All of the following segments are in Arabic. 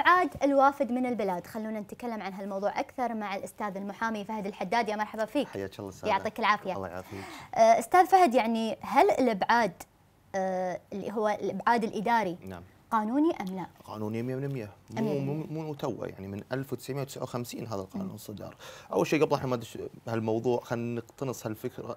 ابعاد الوافد من البلاد خلونا نتكلم عن هالموضوع اكثر مع الاستاذ المحامي فهد الحداد يا مرحبا فيك حياك الله سعادة. يعطيك العافيه الله يعافيك آه، استاذ فهد يعني هل الابعاد آه، اللي هو الابعاد الاداري نعم قانوني ام لا؟ قانوني 100% مو مو مو تو يعني من 1959 هذا القانون صدر، اول شيء قبل احنا ما هالموضوع خلينا نقتنص هالفكره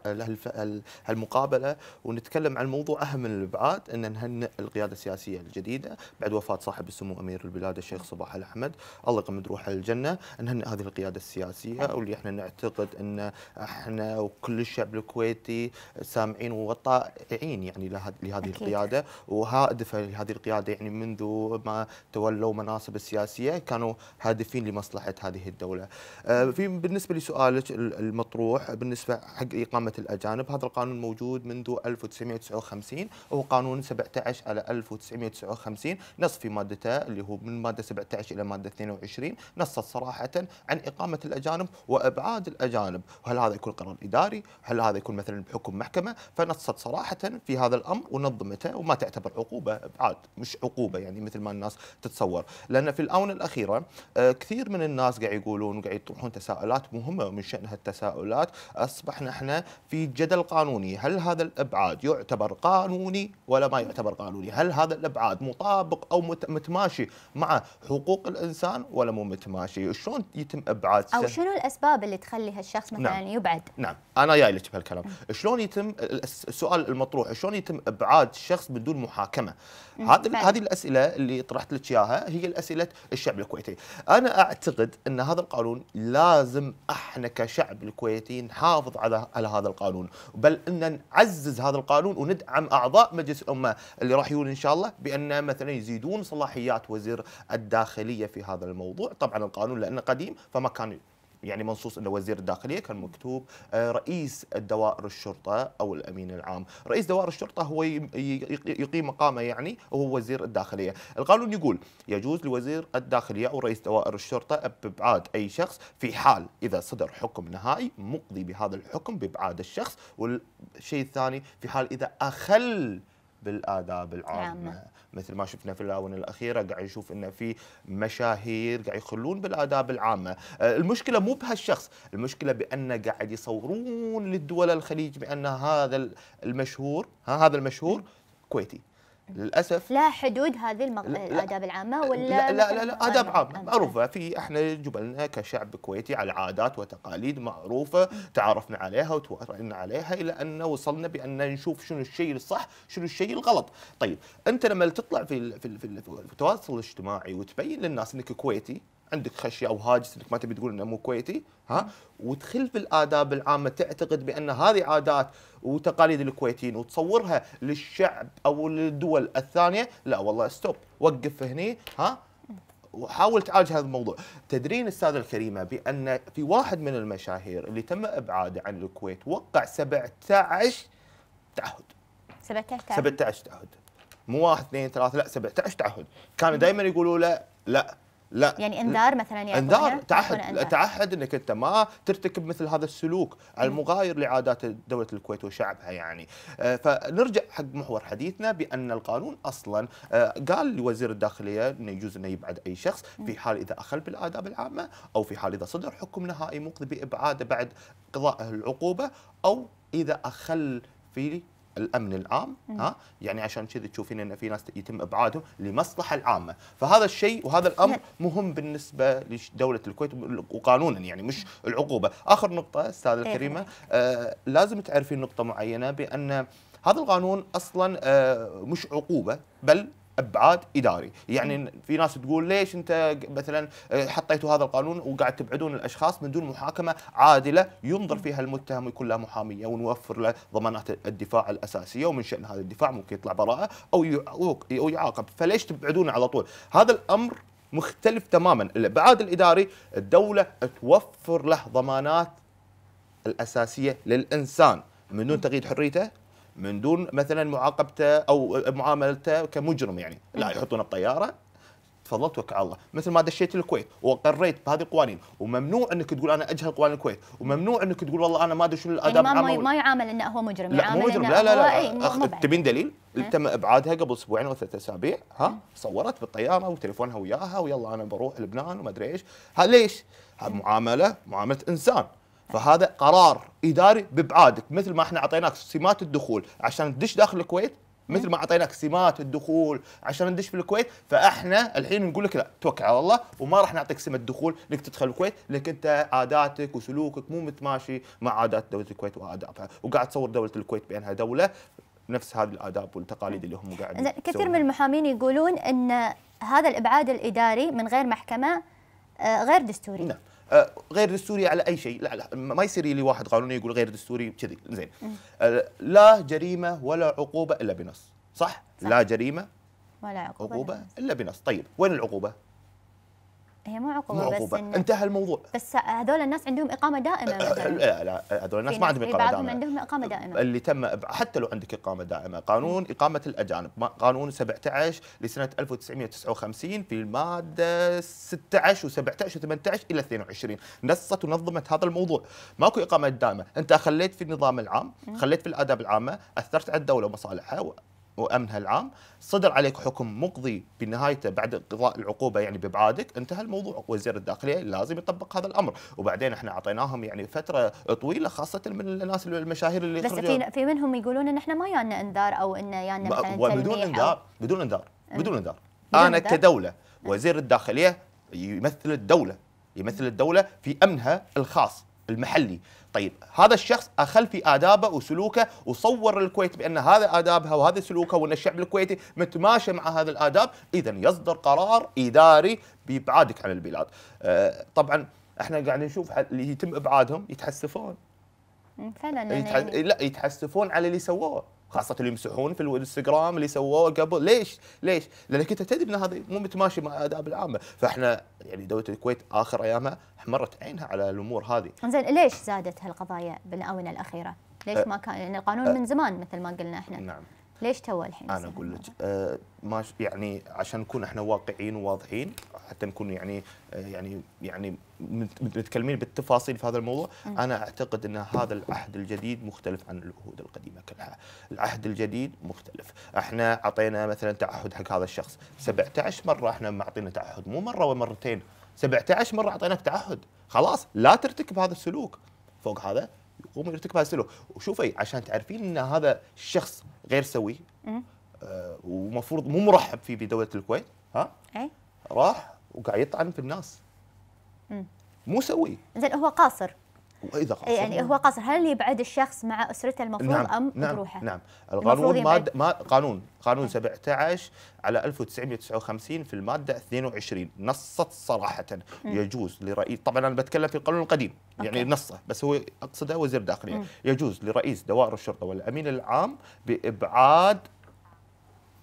هالمقابله ونتكلم عن موضوع اهم من الابعاد ان نهنئ القياده السياسيه الجديده بعد وفاه صاحب السمو امير البلاد الشيخ صباح الاحمد، الله يقمد روحه الجنه، نهنئ هذه القياده السياسيه واللي احنا نعتقد ان احنا وكل الشعب الكويتي سامعين وطائعين يعني لهذه القياده وهادفه لهذه القياده يعني يعني منذ ما تولوا مناصب السياسيه كانوا هادفين لمصلحه هذه الدوله. آه، في بالنسبه لسؤالك المطروح بالنسبه حق اقامه الاجانب هذا القانون موجود منذ 1959 وهو قانون 17 على 1959 نص في مادته اللي هو من ماده 17 الى ماده 22 نصت صراحه عن اقامه الاجانب وابعاد الاجانب، وهل هذا يكون قرار اداري؟ هل هذا يكون مثلا بحكم محكمه؟ فنصت صراحه في هذا الامر ونظمته وما تعتبر عقوبه ابعاد مش عقوبة عقوبه يعني مثل ما الناس تتصور لان في الاونه الاخيره آه، كثير من الناس قاعد يقولون وقاعد يطرحون تساؤلات مهمه ومن شان هالتساؤلات اصبحنا احنا في جدل قانوني هل هذا الابعاد يعتبر قانوني ولا ما يعتبر قانوني هل هذا الابعاد مطابق او متماشي مع حقوق الانسان ولا مو متماشي شلون يتم ابعاد او شنو الاسباب اللي تخلي هالشخص مثلا نعم. يبعد نعم انا جاي لك بهالكلام شلون يتم السؤال المطروح شلون يتم ابعاد شخص بدون محاكمه هذا هذه الاسئله اللي طرحت لك اياها هي الاسئله الشعب الكويتي. انا اعتقد ان هذا القانون لازم احنا كشعب الكويتي نحافظ على على هذا القانون، بل ان نعزز هذا القانون وندعم اعضاء مجلس الامه اللي راح يقول ان شاء الله بان مثلا يزيدون صلاحيات وزير الداخليه في هذا الموضوع، طبعا القانون لانه قديم فما كان يعني منصوص انه وزير الداخليه كان مكتوب آه، رئيس دوائر الشرطه او الامين العام، رئيس دوائر الشرطه هو يقيم مقامه يعني وهو وزير الداخليه، القانون يقول يجوز لوزير الداخليه او رئيس دوائر الشرطه ابعاد اي شخص في حال اذا صدر حكم نهائي مقضي بهذا الحكم بابعاد الشخص، والشيء الثاني في حال اذا اخل بالاداب العامه نعم. مثل ما شفنا في الاونه الاخيره قاعد يشوف انه في مشاهير قاعد يخلون بالاداب العامه آه، المشكله مو بهالشخص المشكله بان قاعد يصورون للدول الخليج بان هذا المشهور ها هذا المشهور كويتي للاسف لا حدود هذه المغ... لا الاداب العامه ولا لا لا لا, اداب عامه معروفه في احنا جبلنا كشعب كويتي على عادات وتقاليد معروفه تعارفنا عليها وتوارينا عليها الى ان وصلنا بان نشوف شنو الشيء الصح شنو الشيء الغلط طيب انت لما تطلع في, في التواصل الاجتماعي وتبين للناس انك كويتي عندك خشيه او هاجس انك ما تبي تقول انه مو كويتي ها في الاداب العامه تعتقد بان هذه عادات وتقاليد الكويتيين وتصورها للشعب او للدول الثانيه لا والله ستوب وقف هني ها وحاول تعالج هذا الموضوع تدرين استاذ الكريمه بان في واحد من المشاهير اللي تم ابعاده عن الكويت وقع 17 تعهد 17 تعهد 17 تعهد مو واحد اثنين ثلاثه لا 17 تعهد كانوا دائما يقولوا له لا لا يعني انذار مثلا يعني انذار تعهد إنذار. تعهد انك انت ما ترتكب مثل هذا السلوك المغاير لعادات دوله الكويت وشعبها يعني آه، فنرجع حق محور حديثنا بان القانون اصلا آه، قال لوزير الداخليه انه يجوز انه يبعد اي شخص في حال اذا اخل بالاداب العامه او في حال اذا صدر حكم نهائي مقضي بابعاده بعد قضائه العقوبه او اذا اخل في الامن العام ها يعني عشان كذا تشوفين ان في ناس يتم ابعادهم لمصلحه العامه فهذا الشيء وهذا الامر نعم. مهم بالنسبه لدوله الكويت وقانونا يعني مش العقوبه اخر نقطه استاذه إيه، الكريمه آه لازم تعرفين نقطه معينه بان هذا القانون اصلا آه مش عقوبه بل ابعاد اداري، يعني في ناس تقول ليش انت مثلا آه، حطيتوا هذا القانون وقاعد تبعدون الاشخاص من دون محاكمه عادله ينظر فيها المتهم ويكون له محاميه ونوفر له ضمانات الدفاع الاساسيه ومن شان هذا الدفاع ممكن يطلع براءه او يعاقب، فليش تبعدونه على طول؟ هذا الامر مختلف تماما، الابعاد الاداري الدوله توفر له ضمانات الاساسيه للانسان من دون تقييد حريته من دون مثلا معاقبته او معاملته كمجرم يعني لا يحطونه الطياره تفضل توكل على الله مثل ما دشيت الكويت وقريت بهذه القوانين وممنوع انك تقول انا اجهل قوانين الكويت وممنوع انك تقول والله انا ما ادري شو الاداب يعني ما, ما يعامل انه هو مجرم لا يعامل مجرم لا لا لا, لا إيه، تبين دليل تم ابعادها قبل اسبوعين او ثلاث اسابيع ها صورت بالطياره وتليفونها وياها ويلا انا بروح لبنان وما ادري ايش ليش؟ معامله معامله انسان فهذا قرار اداري بابعادك مثل ما احنا اعطيناك سمات الدخول عشان تدش داخل الكويت مثل ما اعطيناك سمات الدخول عشان ندش في الكويت فاحنا الحين نقول لك لا توكل على الله وما راح نعطيك سمه الدخول انك تدخل الكويت لانك انت عاداتك وسلوكك مو متماشي مع عادات دوله الكويت وادابها وقاعد تصور دوله الكويت بانها دوله نفس هذه الاداب والتقاليد اللي هم قاعدين كثير من المحامين يقولون ان هذا الابعاد الاداري من غير محكمه آه، غير دستوري نعم. آه، غير دستوري على اي شيء لا لا ما يصير لي واحد قانوني يقول غير دستوري كذي زين آه، لا جريمه ولا عقوبه الا بنص صح؟, صح. لا جريمه ولا عقوبه, عقوبة الا بنص طيب وين العقوبه هي مو عقوبة, مو عقوبة. بس إن انتهى الموضوع بس هذول الناس عندهم إقامة دائمة أه، لا لا هذول الناس ما عندهم إقامة دائمة بعضهم عندهم إقامة دائمة اللي تم حتى لو عندك إقامة دائمة قانون م. إقامة الأجانب قانون 17 لسنة 1959 في المادة 16 و17 و18 إلى 22 نصت ونظمت هذا الموضوع ماكو إقامة دائمة أنت خليت في النظام العام خليت في الآداب العامة أثرت على الدولة ومصالحها وامنها العام صدر عليك حكم مقضي بنهايته بعد انقضاء العقوبه يعني بابعادك انتهى الموضوع وزير الداخليه لازم يطبق هذا الامر وبعدين احنا اعطيناهم يعني فتره طويله خاصه من الناس المشاهير اللي بس في في منهم يقولون ان احنا ما يانا يعنى انذار او ان يانا يعنى مثلا إيه. بدون انذار بدون انذار بدون انذار انا كدوله وزير الداخليه يمثل الدوله يمثل الدوله في امنها الخاص المحلي طيب هذا الشخص اخل في ادابه وسلوكه وصور الكويت بان هذا ادابها وهذا سلوكها وان الشعب الكويتي متماشى مع هذا الاداب اذا يصدر قرار اداري بابعادك عن البلاد أه طبعا احنا قاعدين نشوف اللي يتم ابعادهم يتحسفون فعلا يتح... يعني... لا يتحسفون على اللي سووه خاصه اللي يمسحون في الانستغرام اللي سووه قبل ليش؟ ليش؟ لانك انت تدري ان هذا مو متماشي مع اداب العامه، فاحنا يعني دوله الكويت اخر ايامها حمرت عينها على الامور هذه. زين ليش زادت هالقضايا بالاونه الاخيره؟ ليش أه، ما كان يعني القانون أه. من زمان مثل ما قلنا احنا. نعم. ليش تو الحين انا اقول لك آه ما يعني عشان نكون احنا واقعيين وواضحين حتى نكون يعني آه يعني يعني متكلمين بالتفاصيل في هذا الموضوع انا اعتقد ان هذا العهد الجديد مختلف عن العهود القديمه كلها العهد الجديد مختلف احنا اعطينا مثلا تعهد حق هذا الشخص 17 مره احنا معطينا تعهد مو مره ومرتين 17 مره اعطيناك تعهد خلاص لا ترتكب هذا السلوك فوق هذا يقوم يرتكب هذا السلوك وشوفي عشان تعرفين ان هذا الشخص غير سوي آه، ومفروض مو مرحب فيه بدوله الكويت ها أي؟ راح وقاعد يطعن في الناس مو سوي زين هو قاصر واذا قصر إيه، يعني هو قصر هل يبعد الشخص مع اسرته المفروض نعم ام نعم بروحه؟ نعم القانون يعني ماد ما قانون قانون 17 على 1959 في الماده 22 نصت صراحه يجوز لرئيس طبعا انا بتكلم في القانون القديم يعني أوكي. نصه بس هو اقصده وزير داخليه يجوز لرئيس دوائر الشرطه والامين العام بابعاد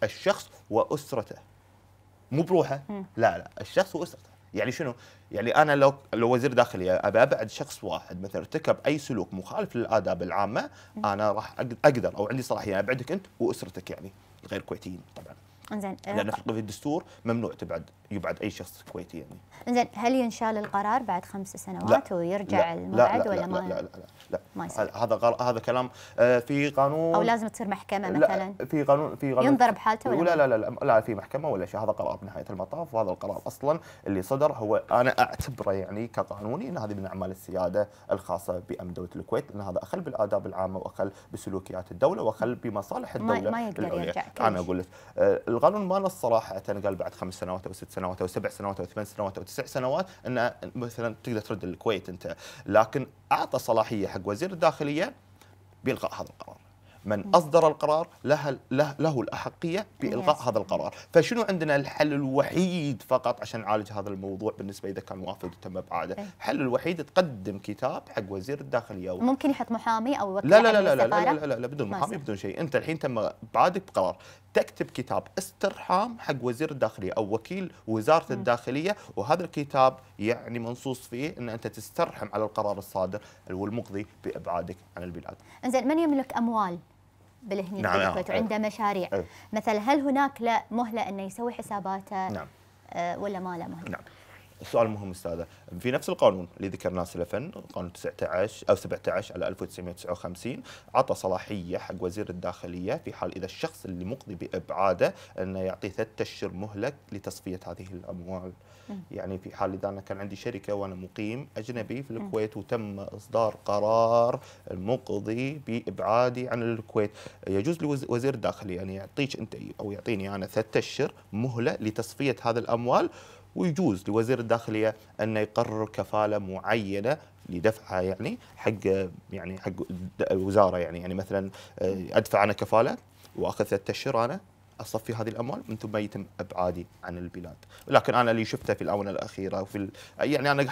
الشخص واسرته مو بروحه لا لا الشخص واسرته يعني شنو؟ يعني انا لو لو وزير داخليه ابى ابعد شخص واحد مثلا ارتكب اي سلوك مخالف للاداب العامه انا راح اقدر او عندي صلاحيه ابعدك انت واسرتك يعني الغير كويتيين طبعا. زين لان أه، في الدستور ممنوع تبعد يبعد اي شخص كويتي يعني. زين هل ينشال القرار بعد خمس سنوات لا ويرجع الموعد ولا ما لا لا لا, لا, لا ما يصير. هذا هذا كلام آه، في قانون او لازم تصير محكمه مثلا لا في قانون في قانون ينظر بحالته ولا لا لا لا, لا, لا في محكمه ولا شيء هذا قرار بنهايه المطاف وهذا القرار اصلا اللي صدر هو انا اعتبره يعني كقانوني ان هذه من اعمال السياده الخاصه بامن دوله الكويت لان هذا اخل بالاداب العامه واخل بسلوكيات الدوله واخل بمصالح الدوله ما, ما يقدر يعني يرجع انا اقول لك آه، القانون ما نص صراحه قال بعد خمس سنوات او ست سنوات سنوات او سبع سنوات او ثمان سنوات او تسع سنوات ان مثلا تقدر ترد الكويت انت لكن اعطى صلاحيه حق وزير الداخليه بإلغاء هذا القرار من أصدر القرار له, له, له الأحقية بإلغاء هذا القرار فشنو عندنا الحل الوحيد فقط عشان نعالج هذا الموضوع بالنسبة إذا كان وافد وتم إبعاده إيه. الحل الوحيد تقدم كتاب حق وزير الداخلية ممكن يحط محامي أو لا لا لا لا, لا لا لا لا لا بدون محامي بدون شيء أنت الحين تم إبعادك بقرار تكتب كتاب استرحام حق وزير الداخلية أو وكيل وزارة الداخلية وهذا الكتاب يعني منصوص فيه أن أنت تسترحم على القرار الصادر والمقضي بإبعادك عن البلاد. زين من يملك أموال بالهني نعم نعم. عنده مشاريع أي. أه. مثلا هل هناك لا مهلة أنه يسوي حساباته نعم. ولا ما له مهلة نعم السؤال المهم استاذه في نفس القانون اللي ذكرناه سلفا قانون 19 او 17 على 1959 عطى صلاحيه حق وزير الداخليه في حال اذا الشخص اللي مقضي بابعاده انه يعطيه ثلاثة اشهر مهلك لتصفيه هذه الاموال يعني في حال اذا انا كان عندي شركه وانا مقيم اجنبي في الكويت وتم اصدار قرار المقضي بابعادي عن الكويت يجوز لوزير الداخليه ان يعني يعطيك انت او يعطيني انا ثلاث ثلاثة اشهر مهله لتصفيه هذه الاموال ويجوز لوزير الداخليه ان يقرر كفاله معينه لدفعها يعني حق يعني حق الوزارة يعني يعني مثلا آه، ادفع انا كفاله واخذ ثلاثة اشهر انا اصفي هذه الاموال من ثم يتم ابعادي عن البلاد ولكن انا اللي شفته في الاونه الاخيره وفي ال... يعني انا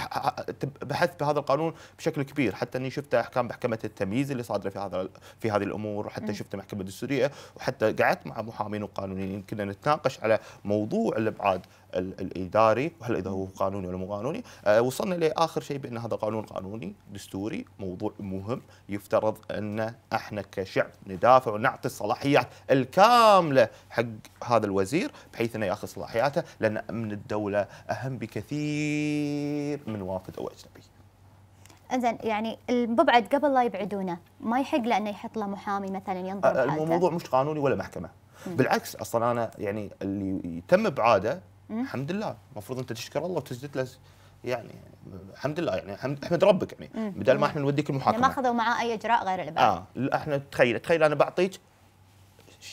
بحثت بهذا القانون بشكل كبير حتى اني شفت احكام محكمه التمييز اللي صادره في هذا في هذه الامور وحتى شفت محكمه الدستوريه وحتى قعدت مع محامين وقانونيين كنا نتناقش على موضوع الابعاد الاداري وهل اذا هو قانوني ولا مو قانوني آه وصلنا لاخر شيء بان هذا قانون قانوني دستوري موضوع مهم يفترض ان احنا كشعب ندافع ونعطي الصلاحيات الكامله حق هذا الوزير بحيث انه ياخذ صلاحياته لان امن الدوله اهم بكثير من وافد او اجنبي. زين يعني المبعد قبل لا يبعدونه ما يحق له انه يحط له محامي مثلا ينظر أه، الموضوع مش قانوني ولا محكمه بالعكس اصلا انا يعني اللي تم ابعاده الحمد لله المفروض انت تشكر الله وتسجد له يعني الحمد لله يعني حمد احمد ربك يعني بدل ما احنا نوديك المحاكمه ما اخذوا معاه اي اجراء غير الابعاد اه احنا تخيل تخيل انا بعطيك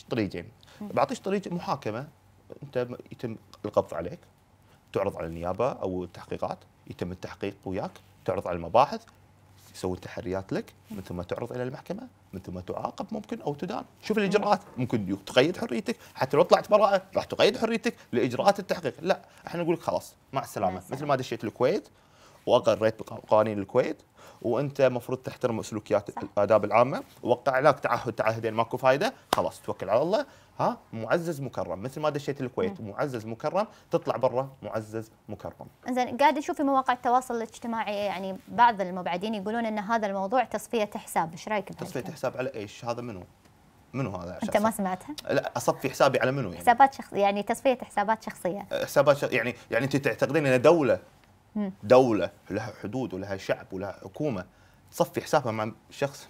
طريقين بعطيش طريق محاكمه انت يتم القبض عليك تعرض على النيابه او التحقيقات يتم التحقيق وياك تعرض على المباحث يسوون تحريات لك من ثم تعرض الى المحكمه من ثم تعاقب ممكن او تدان شوف الاجراءات ممكن تقيد حريتك حتى لو طلعت براءه راح تقيد حريتك لاجراءات التحقيق لا احنا نقول لك خلاص مع السلامه مثل ما دشيت الكويت واقريت بقوانين الكويت وانت المفروض تحترم سلوكيات الاداب العامه وقع لك تعهد تعهدين ماكو فايده خلاص توكل على الله ها معزز مكرم مثل ما دشيت الكويت مم. نعم. معزز مكرم تطلع برا معزز مكرم زين قاعد اشوف في مواقع التواصل الاجتماعي يعني بعض المبعدين يقولون ان هذا الموضوع تصفيه حساب ايش رايك تصفيه حساب على ايش هذا منو منو هذا انت ما سمعتها؟ لا اصفي حسابي على منو يعني؟ حسابات شخصيه يعني تصفيه حسابات شخصيه حسابات شخ... يعني يعني انت تعتقدين ان دوله دوله لها حدود ولها شعب ولها حكومه تصفي حسابها مع شخص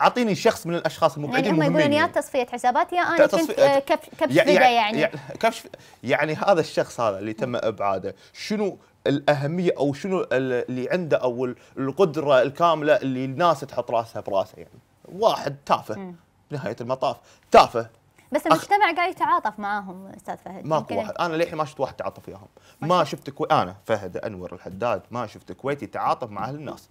اعطيني شخص من الاشخاص المبعدين يعني هم يقولون يا تصفيه حسابات يا آه، انا كنت آه، كبش يعني يعني, يعني, يعني كبش يعني هذا الشخص هذا اللي تم ابعاده شنو الاهميه او شنو اللي عنده او القدره الكامله اللي الناس تحط راسها براسها يعني واحد تافه نهايه المطاف تافه بس المجتمع قاعد يتعاطف معاهم استاذ فهد ماكو واحد انا للحين ما شفت واحد تعاطف وياهم ما شفت كوي... انا فهد انور الحداد ما شفت كويتي يتعاطف مع هالناس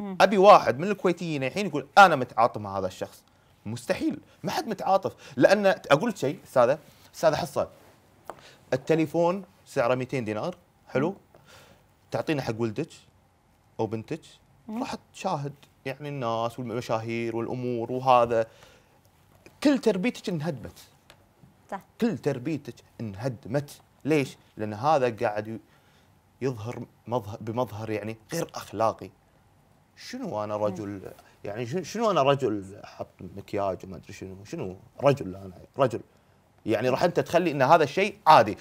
ابي واحد من الكويتيين الحين يقول انا متعاطف مع هذا الشخص مستحيل ما حد متعاطف لان اقول شيء استاذه استاذه حصه التليفون سعره 200 دينار حلو تعطينا حق ولدك او بنتك راح تشاهد يعني الناس والمشاهير والامور وهذا كل تربيتك انهدمت صح كل تربيتك انهدمت ليش؟ لان هذا قاعد يظهر مظهر بمظهر يعني غير اخلاقي شنو انا رجل يعني شنو انا رجل احط مكياج وما ادري شنو شنو رجل انا رجل يعني راح انت تخلي ان هذا الشيء عادي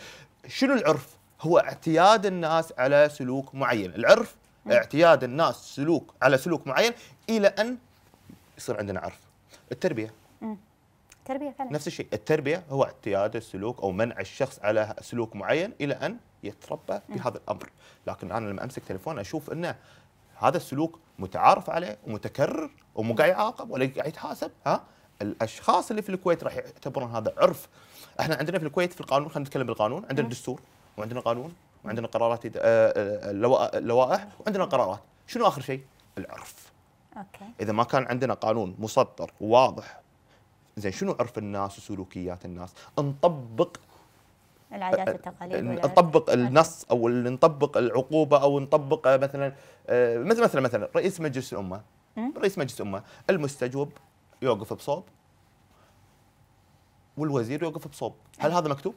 شنو العرف هو اعتياد الناس على سلوك معين العرف اعتياد الناس سلوك على سلوك معين الى ان يصير عندنا عرف التربيه التربيه فعلا نفس الشيء التربيه هو اعتياد السلوك او منع الشخص على سلوك معين الى ان يتربى بهذا الامر لكن انا لما امسك تليفون اشوف انه هذا السلوك متعارف عليه ومتكرر ومو قاعد يعاقب ولا قاعد يتحاسب ها الاشخاص اللي في الكويت راح يعتبرون هذا عرف احنا عندنا في الكويت في القانون خلينا نتكلم بالقانون عندنا دستور وعندنا قانون وعندنا قرارات اللوائح آه، آه، آه، وعندنا قرارات شنو اخر شيء العرف اوكي اذا ما كان عندنا قانون مسطر وواضح زين شنو عرف الناس وسلوكيات الناس نطبق العادات والتقاليد نطبق النص او نطبق العقوبه او نطبق مثلا مثل مثلا مثلا رئيس مجلس الامه رئيس مجلس الامه المستجوب يوقف بصوب والوزير يوقف بصوب هل هذا مكتوب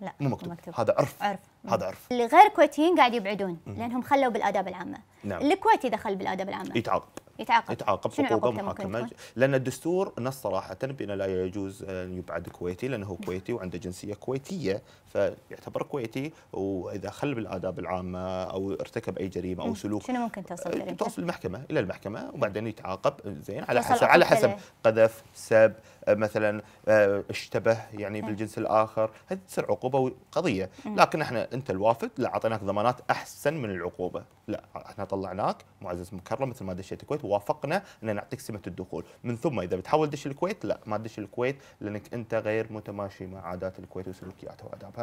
لا مو مكتوب, مكتوب. هذا عرف عرف هذا عرف اللي غير كويتيين قاعد يبعدون لانهم خلوا بالاداب العامه نعم. الكويتي دخل بالاداب العامه يتعاقب يتعاقب يتعاقب عقوبه محاكمه لان الدستور نص صراحه بان لا يجوز ان يبعد كويتي لانه كويتي وعنده جنسيه كويتيه فيعتبر كويتي واذا خل بالاداب العامه او ارتكب اي جريمه او سلوك شنو ممكن توصل إليه؟ توصل المحكمه الى المحكمه وبعدين يتعاقب زين على حسب على حسب قذف سب آه، مثلا آه، اشتبه يعني بالجنس الاخر هذه تصير عقوبه قضيه لكن احنا انت الوافد لا اعطيناك ضمانات احسن من العقوبه لا احنا طلعناك معزز مكرم مثل ما دشيت الكويت ووافقنا ان نعطيك سمه الدخول من ثم اذا بتحاول تدش الكويت لا ما تدش الكويت لانك انت غير متماشي مع عادات الكويت وسلوكياتها وادابها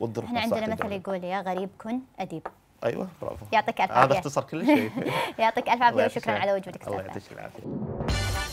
بصراحه احنا عندنا مثل يقول يا غريب كن اديب ايوه برافو يعطيك الف عافيه هذا اختصر كل شيء يعطيك الف عافيه وشكرا على وجودك الله يعطيك العافيه